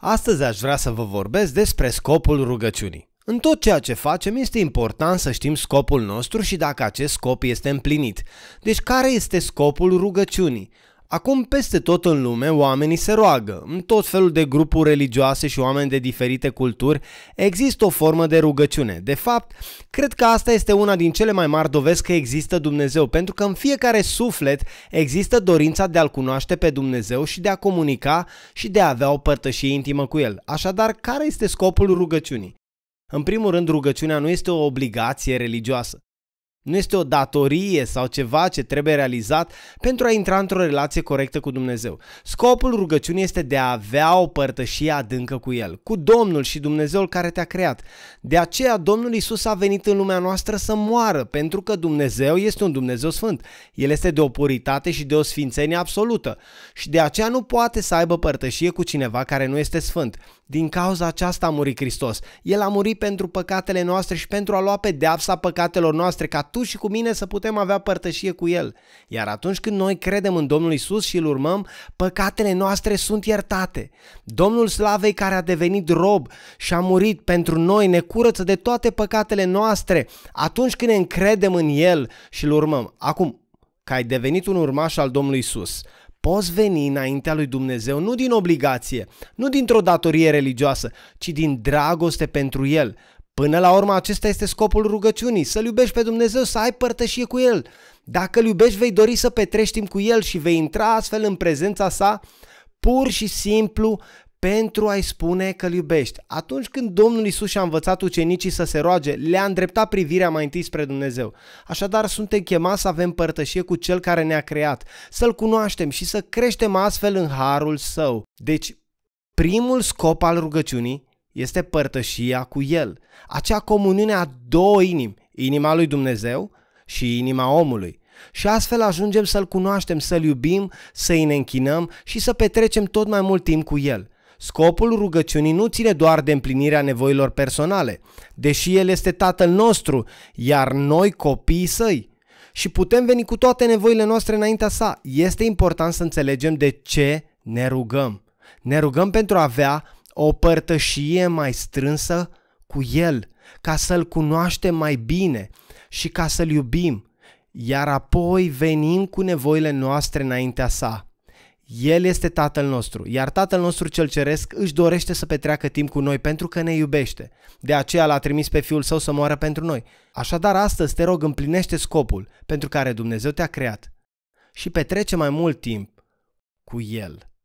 Astăzi aș vrea să vă vorbesc despre scopul rugăciunii. În tot ceea ce facem este important să știm scopul nostru și dacă acest scop este împlinit. Deci care este scopul rugăciunii? Acum, peste tot în lume, oamenii se roagă. În tot felul de grupuri religioase și oameni de diferite culturi există o formă de rugăciune. De fapt, cred că asta este una din cele mai mari dovezi că există Dumnezeu, pentru că în fiecare suflet există dorința de a-L cunoaște pe Dumnezeu și de a comunica și de a avea o părtășie intimă cu El. Așadar, care este scopul rugăciunii? În primul rând, rugăciunea nu este o obligație religioasă. Nu este o datorie sau ceva ce trebuie realizat pentru a intra într-o relație corectă cu Dumnezeu. Scopul rugăciunii este de a avea o părtășie adâncă cu El, cu Domnul și Dumnezeul care te-a creat. De aceea Domnul Isus a venit în lumea noastră să moară, pentru că Dumnezeu este un Dumnezeu sfânt. El este de o puritate și de o sfințenie absolută și de aceea nu poate să aibă părtășie cu cineva care nu este sfânt. Din cauza aceasta a murit Hristos. El a murit pentru păcatele noastre și pentru a lua pedeapsa păcatelor noastre ca tu tu și cu mine să putem avea părtășie cu El. Iar atunci când noi credem în Domnul Isus și îl urmăm, păcatele noastre sunt iertate. Domnul Slavei care a devenit rob și a murit pentru noi ne curăță de toate păcatele noastre atunci când ne încredem în El și îl urmăm. Acum, că ai devenit un urmaș al Domnului Isus, poți veni înaintea lui Dumnezeu nu din obligație, nu dintr-o datorie religioasă, ci din dragoste pentru El. Până la urmă, acesta este scopul rugăciunii, să-L iubești pe Dumnezeu, să ai părtășie cu El. Dacă l iubești, vei dori să petrești timp cu El și vei intra astfel în prezența sa, pur și simplu pentru a-i spune că l iubești. Atunci când Domnul Isus și-a învățat ucenicii să se roage, le-a îndreptat privirea mai întâi spre Dumnezeu. Așadar, suntem chemați să avem părtășie cu Cel care ne-a creat, să-L cunoaștem și să creștem astfel în harul Său. Deci, primul scop al rugăciunii este părtășia cu El, acea comuniune a două inimi, inima lui Dumnezeu și inima omului. Și astfel ajungem să-L cunoaștem, să-L iubim, să-I ne închinăm și să petrecem tot mai mult timp cu El. Scopul rugăciunii nu ține doar de împlinirea nevoilor personale, deși El este Tatăl nostru, iar noi copiii Săi. Și putem veni cu toate nevoile noastre înaintea Sa. Este important să înțelegem de ce ne rugăm. Ne rugăm pentru a avea o părtășie mai strânsă cu El, ca să-L cunoaștem mai bine și ca să-L iubim, iar apoi venim cu nevoile noastre înaintea Sa. El este Tatăl nostru, iar Tatăl nostru cel ceresc își dorește să petreacă timp cu noi pentru că ne iubește. De aceea l-a trimis pe Fiul Său să moară pentru noi. Așadar astăzi te rog împlinește scopul pentru care Dumnezeu te-a creat și petrece mai mult timp cu El.